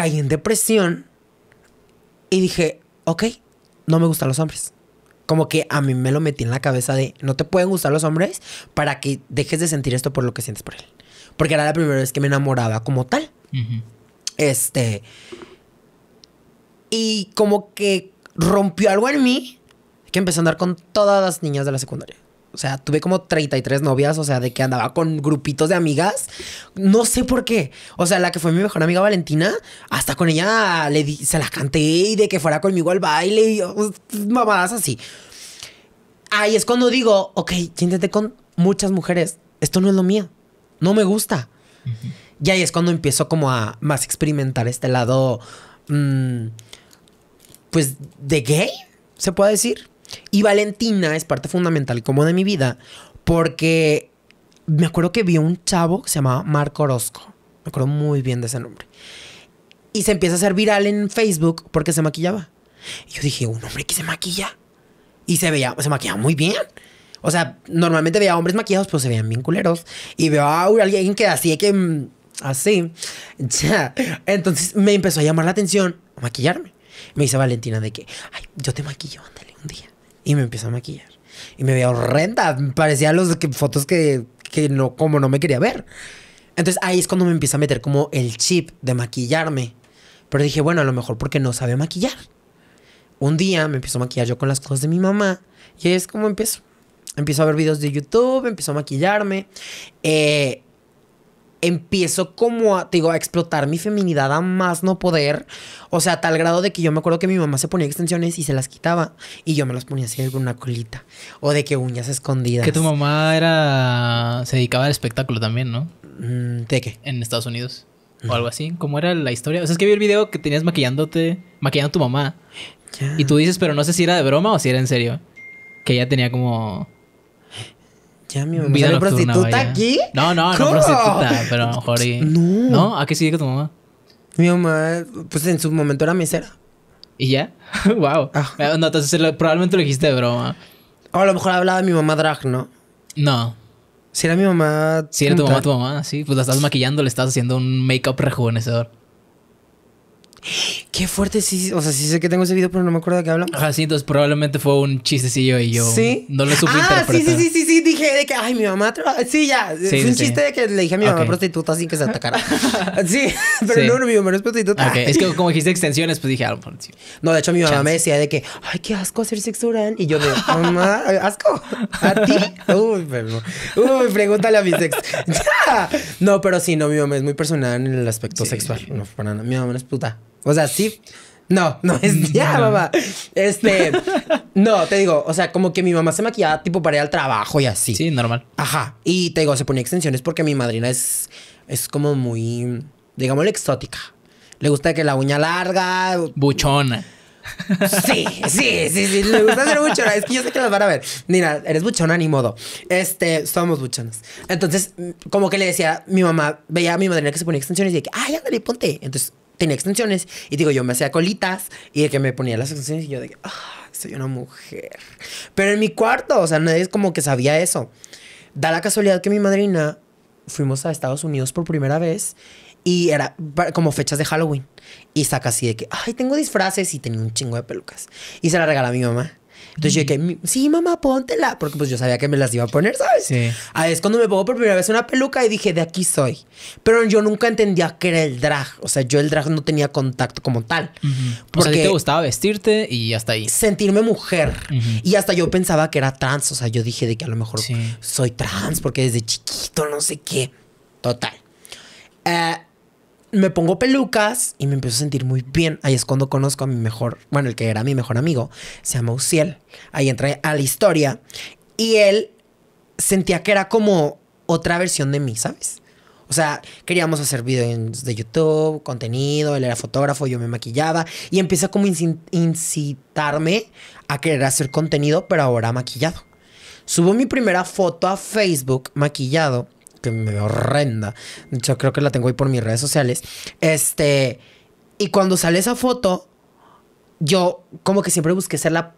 caí en depresión y dije, ok, no me gustan los hombres. Como que a mí me lo metí en la cabeza de, no te pueden gustar los hombres para que dejes de sentir esto por lo que sientes por él. Porque era la primera vez que me enamoraba como tal. Este. Y como que rompió algo en mí que empecé a andar con todas las niñas de la secundaria. O sea, tuve como 33 novias, o sea, de que andaba con grupitos de amigas. No sé por qué. O sea, la que fue mi mejor amiga Valentina, hasta con ella le se la canté y de que fuera conmigo al baile y mamadas así. Ahí es cuando digo, ok, ya con muchas mujeres. Esto no es lo mío. No me gusta. Y ahí es cuando empiezo como a más experimentar este lado, mm, pues, de gay, se puede decir. Y Valentina es parte fundamental como de mi vida, porque me acuerdo que vi un chavo que se llamaba Marco Orozco. Me acuerdo muy bien de ese nombre. Y se empieza a hacer viral en Facebook porque se maquillaba. Y yo dije, un hombre que se maquilla. Y se veía, se maquillaba muy bien. O sea, normalmente veía hombres maquillados, pero se veían bien culeros. Y veo a alguien que así que. Mm, así. Entonces me empezó a llamar la atención a maquillarme. Me dice Valentina de que, ay, yo te maquillo, ándale, un día. Y me empiezo a maquillar. Y me veía horrenda. Parecía las fotos que, que, no, como no me quería ver. Entonces ahí es cuando me empieza a meter como el chip de maquillarme. Pero dije, bueno, a lo mejor porque no sabe maquillar. Un día me empiezo a maquillar yo con las cosas de mi mamá. Y es como empiezo. Empiezo a ver videos de YouTube, empiezo a maquillarme. Eh, empiezo como a, digo, a explotar mi feminidad a más no poder. O sea, a tal grado de que yo me acuerdo que mi mamá se ponía extensiones y se las quitaba. Y yo me las ponía así con una colita. O de que uñas escondidas. Que tu mamá era. se dedicaba al espectáculo también, ¿no? Mm, ¿De qué? En Estados Unidos. O algo así. ¿Cómo era la historia? O sea, es que vi el video que tenías maquillándote. maquillando a tu mamá. Y tú dices, pero no sé si era de broma o si era en serio. Que ella tenía como ya, mi mamá. prostituta aquí? No, no, no prostituta, pero a lo mejor. Y... No. ¿A qué sigue con tu mamá? Mi mamá, pues en su momento era misera. ¿Y ya? wow. Ah. Eh, no, entonces probablemente lo dijiste de broma. O a lo mejor hablaba de mi mamá drag, ¿no? No. Si era mi mamá. Si era tu mamá, tu mamá, sí. Pues la estás maquillando, le estás haciendo un make-up rejuvenecedor. Qué fuerte, sí. O sea, sí sé que tengo ese video, pero no me acuerdo de qué hablamos. Ajá, sí, entonces probablemente fue un chistecillo y yo no lo supe ah, interpretar. Sí, sí, sí, sí, dije de que, ay, mi mamá. Ah, sí, ya. es un chiste de que le dije a mi mamá prostituta sin que se atacara. sí, pero no, mi mamá no es prostituta. Ok, Es que como dijiste extensiones, pues dije, ah, No, de hecho, mi mamá me decía de que, ay, qué asco hacer sexo oral. Y yo de, mamá, asco. ¿A ti? Uy, pero, uy, pregúntale a mi sexo. no, pero sí, no, mi mamá es muy personal en el aspecto sexual. No, para nada. Mi mamá no es puta. O sea, sí. No, no es ya, mamá. Este, no, te digo, o sea, como que mi mamá se maquillaba tipo para ir al trabajo y así. Sí, normal. Ajá. Y te digo, se ponía extensiones porque mi madrina es, es como muy, digamos, exótica. Le gusta que la uña larga. Buchona. Sí, sí, sí, sí, le gusta ser buchona. Es que yo sé que las van a ver. Mira, eres buchona, ni modo. Este, somos buchonas. Entonces, como que le decía, mi mamá veía a mi madrina que se ponía extensiones y dije, ay, ándale, ponte. Entonces, tenía extensiones. Y digo, yo me hacía colitas y de que me ponía las extensiones y yo de que, ah, soy una mujer. Pero en mi cuarto, o sea, nadie es como que sabía eso. Da la casualidad que mi madrina fuimos a Estados Unidos por primera vez y era como fechas de Halloween. Y saca así de que, ay, tengo disfraces y tenía un chingo de pelucas. Y se la regala a mi mamá. Entonces yo dije, sí, mamá, póntela. Porque pues yo sabía que me las iba a poner, ¿sabes? Ah, es cuando me pongo por primera vez una peluca y dije, de aquí soy. Pero yo nunca entendía que era el drag. O sea, yo el drag no tenía contacto como tal. Porque te gustaba vestirte y hasta ahí. Sentirme mujer. Y hasta yo pensaba que era trans. O sea, yo dije de que a lo mejor soy trans porque desde chiquito, no sé qué. Total. Eh me pongo pelucas y me empiezo a sentir muy bien. Ahí es cuando conozco a mi mejor, bueno, el que era mi mejor amigo, se llama Uciel. Ahí entra a la historia y él sentía que era como otra versión de mí, ¿sabes? O sea, queríamos hacer videos de YouTube, contenido, él era fotógrafo, yo me maquillaba y empieza como incitarme a querer hacer contenido, pero ahora maquillado. Subo mi primera foto a Facebook maquillado que me horrenda. Yo creo que la tengo ahí por mis redes sociales. Este, y cuando sale esa foto, yo como que siempre busqué ser la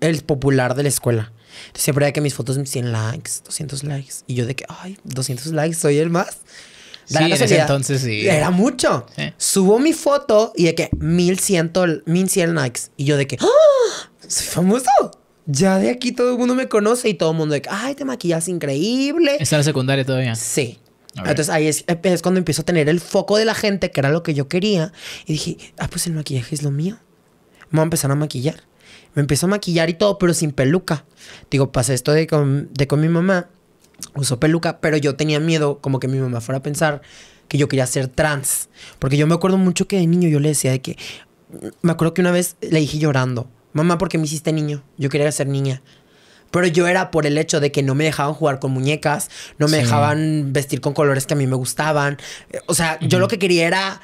el popular de la escuela. siempre de que mis fotos 100 likes, 200 likes. Y yo de que, ay, 200 likes, soy el más. sí, entonces sí. Era mucho. Subo mi foto y de que 1100, 1100 likes. Y yo de que, ¡Ah! ¡Soy famoso! ya de aquí todo el mundo me conoce y todo el mundo de, ay, te maquillas increíble. Está en secundaria todavía. Sí. Entonces ahí eh, es, cuando empiezo a tener el foco de la gente, que era lo que yo quería. Y dije, ah, pues el maquillaje es lo mío. voy a empezar a maquillar. Me empiezo a maquillar y todo, pero sin peluca. Digo, pasé esto de con, de con mi mamá, usó peluca, pero yo tenía miedo como que mi mamá fuera a pensar que yo quería ser trans. Porque yo me acuerdo mucho que de niño yo le decía de que, me acuerdo que una vez le dije llorando, Mamá, porque me hiciste niño? Yo quería ser niña. Pero yo era por el hecho de que no me dejaban jugar con muñecas, no me dejaban vestir con colores que a mí me gustaban. O sea, yo lo que quería era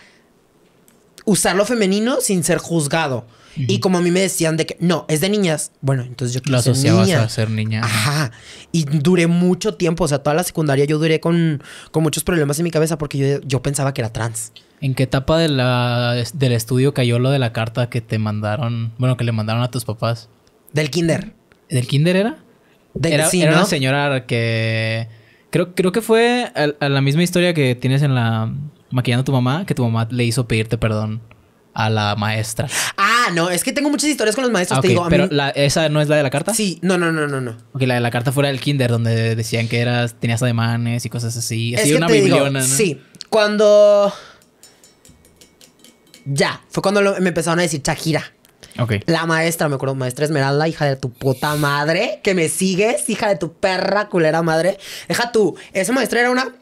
usar lo femenino sin ser juzgado. Y como a mí me decían de que no, es de niñas, bueno, entonces yo quiero ser niña. a ser niña. Ajá. Y duré mucho tiempo, o sea, toda la secundaria yo duré con, con muchos problemas en mi cabeza porque yo, pensaba que era trans. ¿En qué etapa de del estudio cayó lo de la carta que te mandaron, bueno, que le mandaron a tus papás? Del kinder. ¿Del kinder era? De, era, era una señora que... Creo, creo que fue la misma historia que tienes en la... Maquillando a tu mamá, que tu mamá le hizo pedirte perdón a la maestra. Ah, Ah, no, es que tengo muchas historias con los maestros, ah, digo. pero esa no es la de la carta? Sí, no, no, no, no, no. Ok, la de la carta fuera del kinder, donde decían que eras, tenías ademanes y cosas así. es que una te digo, Sí. Cuando. Ya, fue cuando me empezaron a decir Shakira. Ok. La maestra, me acuerdo, maestra Esmeralda, hija de tu puta madre, que me sigues, hija de tu perra culera madre. Deja tú, esa maestra era una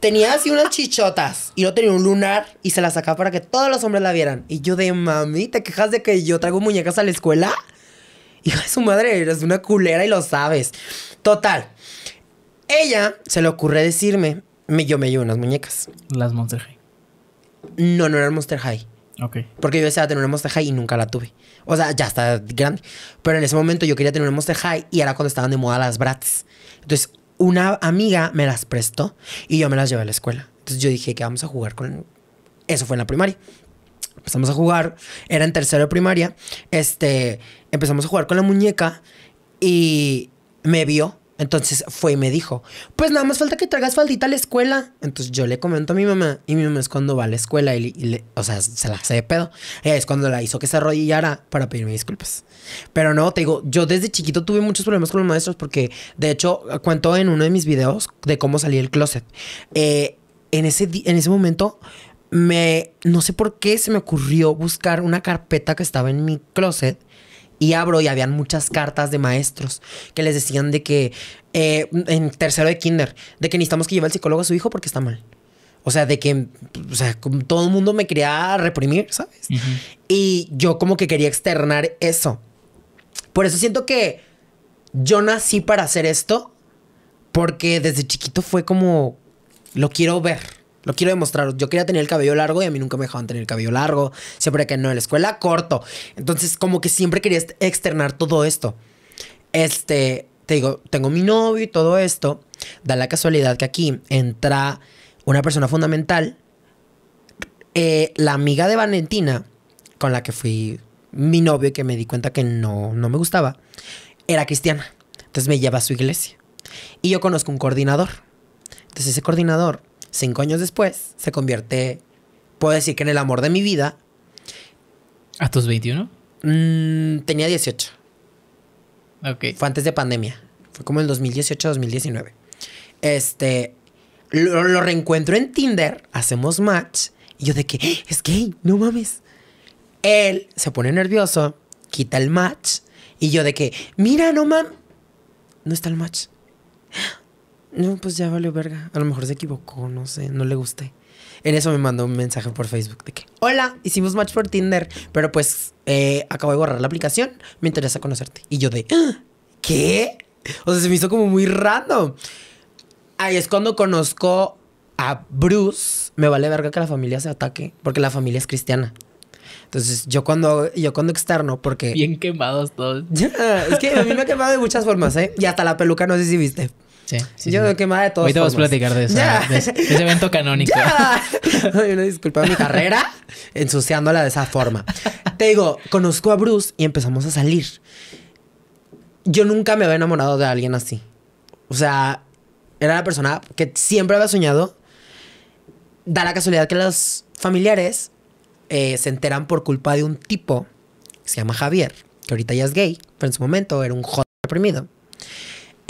tenía así unas chichotas y no tenía un lunar y se la sacaba para que todos los hombres la vieran. Y yo de mami, ¿te quejas de que yo traigo muñecas a la escuela? Hija de su madre, eres una culera y lo sabes. Total. Ella se le ocurre decirme, me, yo me llevo unas muñecas. Las Monster High. No, no eran Monster High. Ok. Porque yo deseaba tener una Monster High y nunca la tuve. O sea, ya está grande. Pero en ese momento yo quería tener una Monster High y era cuando estaban de moda las Bratz. Entonces, una amiga me las prestó y yo me las llevé a la escuela. Entonces yo dije que vamos a jugar con... Eso fue en la primaria. Empezamos a jugar, era en tercero de primaria, este, empezamos a jugar con la muñeca y me vio entonces fue y me dijo, pues nada más falta que traigas faldita a la escuela. Entonces yo le comento a mi mamá y mi mamá es cuando va a la escuela y, le, o sea, se la hace de pedo. es cuando la hizo que se arrodillara para pedirme disculpas. Pero no, te digo, yo desde chiquito tuve muchos problemas con los maestros porque de hecho cuento en uno de mis videos de cómo salí del closet. Eh, en, ese, en ese momento me, no sé por qué se me ocurrió buscar una carpeta que estaba en mi closet y abro y habían muchas cartas de maestros que les decían de que eh, en tercero de kinder, de que necesitamos que lleve al psicólogo a su hijo porque está mal. O sea, de que todo el mundo me quería reprimir, ¿sabes? Y yo como que quería externar eso. Por eso siento que yo nací para hacer esto, porque desde chiquito fue como, lo quiero ver. Lo quiero demostrar. Yo quería tener el cabello largo y a mí nunca me dejaban tener el cabello largo. Siempre que no, en la escuela corto. Entonces, como que siempre quería externar todo esto. Este, te digo, tengo mi novio y todo esto. Da la casualidad que aquí entra una persona fundamental. Eh, la amiga de Valentina, con la que fui mi novio y que me di cuenta que no, no me gustaba, era cristiana. Entonces me lleva a su iglesia. Y yo conozco un coordinador. Entonces ese coordinador Cinco años después, se convierte, puedo decir que en el amor de mi vida. ¿A tus 21? Mm, tenía 18. Ok. Fue antes de pandemia. Fue como el 2018-2019. Este, lo, reencuentro en Tinder, hacemos match. Y yo de que, eh, es gay, no mames. Él se pone nervioso, quita el match. Y yo de que, mira, no mames. No está el match no, pues ya valió verga. A lo mejor se equivocó, no sé, no le gusté. En eso me mandó un mensaje por Facebook de que, hola, hicimos match por Tinder, pero pues eh, acabo de borrar la aplicación, me interesa conocerte. Y yo de, ah, ¿qué? O sea, se me hizo como muy random. Ahí es cuando conozco a Bruce. Me vale verga que la familia se ataque, porque la familia es cristiana. Entonces, yo cuando, yo cuando externo, porque... Bien quemados todos. es que a mí me ha quemado de muchas formas, ¿eh? Y hasta la peluca, no sé si viste. Sí, Yo quemaba de todos. te vamos a platicar de, eso... de, ese evento canónico. Yo una disculpa mi carrera ensuciándola de esa forma. Te digo, conozco a Bruce y empezamos a salir. Yo nunca me había enamorado de alguien así. O sea, era la persona que siempre había soñado. Da la casualidad que los familiares eh, se enteran por culpa de un tipo que se llama Javier, que ahorita ya es gay, pero en su momento era un joder reprimido.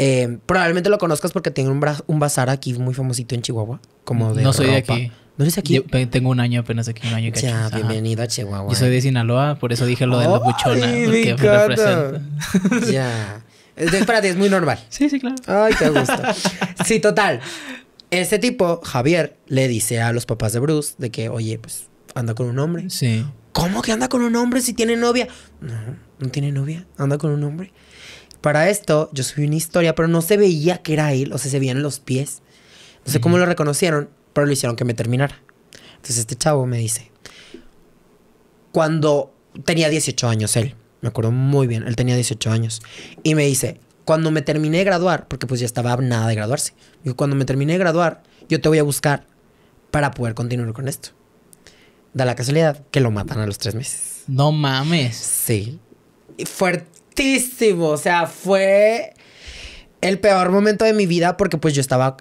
Eh, probablemente lo conozcas porque tiene un, un, bazar aquí muy famosito en Chihuahua. Como de No soy de aquí. ¿No eres aquí? tengo un año apenas aquí, un año Ya, bienvenido a Chihuahua. Yo soy de Sinaloa, por eso dije lo de la buchona. porque Ya. es muy normal. Sí, sí, claro. Ay, te gusta sí, total. Ese tipo, Javier, le dice a los papás de Bruce de que, oye, pues anda con un hombre. Sí. ¿Cómo que anda con un hombre si tiene novia? No, no tiene novia, anda con un hombre. Para esto, yo subí una historia, pero no se veía que era él, o sea, se veían los pies. No sé cómo lo reconocieron, pero lo hicieron que me terminara. Entonces este chavo me dice, cuando tenía 18 años él, me acuerdo muy bien, él tenía 18 años, y me dice, cuando me terminé de graduar, porque pues ya estaba nada de graduarse, cuando me terminé de graduar, yo te voy a buscar para poder continuar con esto. Da la casualidad que lo matan a los tres meses. No mames. Sí. Fuerte o sea, fue el peor momento de mi vida porque pues yo estaba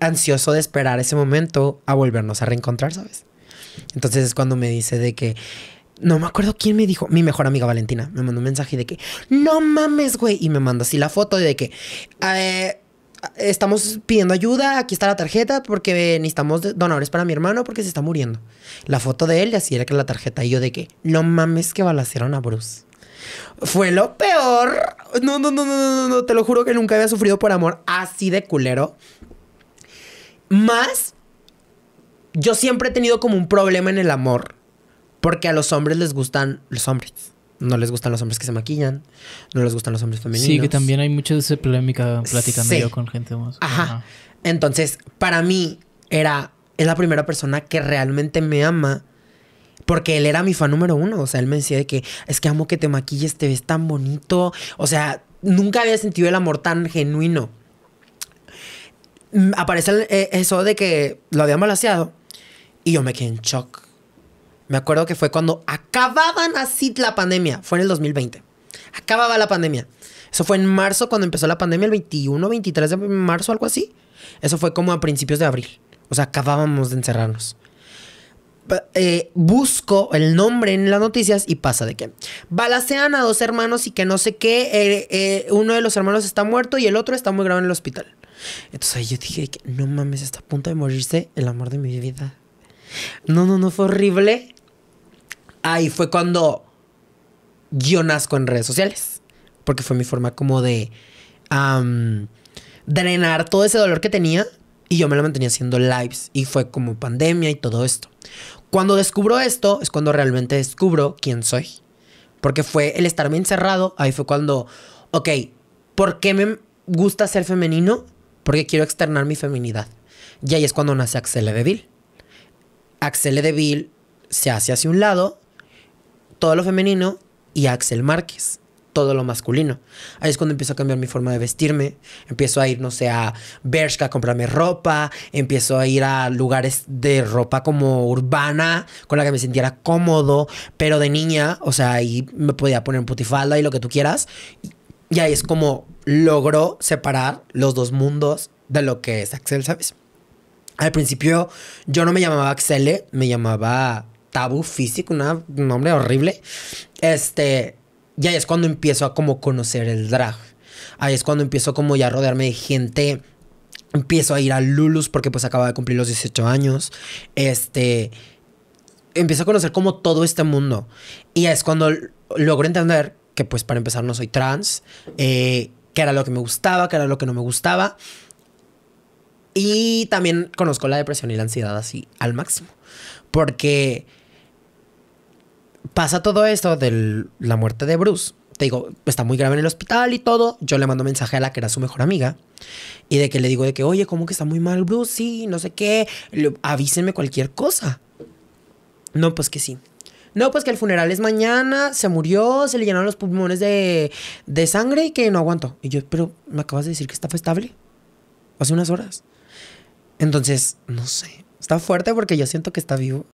ansioso de esperar ese momento a volvernos a reencontrar, ¿sabes? Entonces es cuando me dice de que... No me acuerdo quién me dijo. Mi mejor amiga Valentina me mandó un mensaje de que, no mames, güey. Y me manda así la foto de que, eh, estamos pidiendo ayuda, aquí está la tarjeta porque necesitamos donadores para mi hermano porque se está muriendo. La foto de él y así era que la tarjeta. Y yo de que, no mames que balacieron a Bruce. Fue lo peor. No, no, no, no, no, no. Te lo juro que nunca había sufrido por amor así de culero. Más, yo siempre he tenido como un problema en el amor. Porque a los hombres les gustan los hombres. No les gustan los hombres que se maquillan. No les gustan los hombres femeninos. Sí, que también hay mucha de esa polémica platicando yo con gente más. Ajá. Entonces, para mí, era. Es la primera persona que realmente me ama porque él era mi fan número uno. O sea, él me decía de que es que amo que te maquilles, te ves tan bonito. O sea, nunca había sentido el amor tan genuino. Mm, aparece eh, eso de que lo había malaseado y yo me quedé en shock. Me acuerdo que fue cuando acababan así la pandemia. Fue en el 2020. Acababa la pandemia. Eso fue en marzo cuando empezó la pandemia, el 21, 23 de marzo, algo así. Eso fue como a principios de abril. O sea, acabábamos de encerrarnos. Eh, busco el nombre en las noticias y pasa de que balacean a dos hermanos y que no sé qué, eh, eh, uno de los hermanos está muerto y el otro está muy grave en el hospital. Entonces ahí yo dije, no mames, está a punto de morirse el amor de mi vida. No, no, no, fue horrible. Ahí fue cuando yo nazco en redes sociales, porque fue mi forma como de drenar todo ese dolor que tenía y yo me lo mantenía haciendo lives y fue como pandemia y todo esto. Cuando descubro esto es cuando realmente descubro quién soy. Porque fue el estarme encerrado, ahí fue cuando, ok, ¿por qué me gusta ser femenino? Porque quiero externar mi feminidad. Y ahí es cuando nace Axel Deville. Axel Deville se hace hacia un lado, todo lo femenino, y Axel Márquez todo lo masculino. Ahí es cuando empiezo a cambiar mi forma de vestirme, empiezo a ir, no sé, a Bershka a comprarme ropa, empiezo a ir a lugares de ropa como urbana, con la que me sintiera cómodo, pero de niña, o sea, ahí me podía poner putifalda y lo que tú quieras. Y ahí es como logró separar los dos mundos de lo que es Axel, ¿sabes? Al principio yo no me llamaba Axel, me llamaba Tabu Físico, un nombre horrible. Este, y ahí es cuando empiezo a como conocer el drag. Ahí es cuando empiezo como ya a rodearme de gente. Empiezo a ir a Lulus porque pues acaba de cumplir los 18 años. Este, empiezo a conocer como todo este mundo. Y es cuando logro entender que pues para empezar no soy trans, eh, que era lo que me gustaba, que era lo que no me gustaba. Y también conozco la depresión y la ansiedad así al máximo. Porque pasa todo esto de la muerte de Bruce. Te digo, está muy grave en el hospital y todo. Yo le mando mensaje a la que era su mejor amiga. Y de que le digo de que, oye, ¿cómo que está muy mal Bruce? Sí, no sé qué. avísenme cualquier cosa. No, pues que sí. No, pues que el funeral es mañana, se murió, se le llenaron los pulmones de, de sangre y que no aguanto. Y yo, pero me acabas de decir que está estable. Hace unas horas. Entonces, no sé. Está fuerte porque yo siento que está vivo.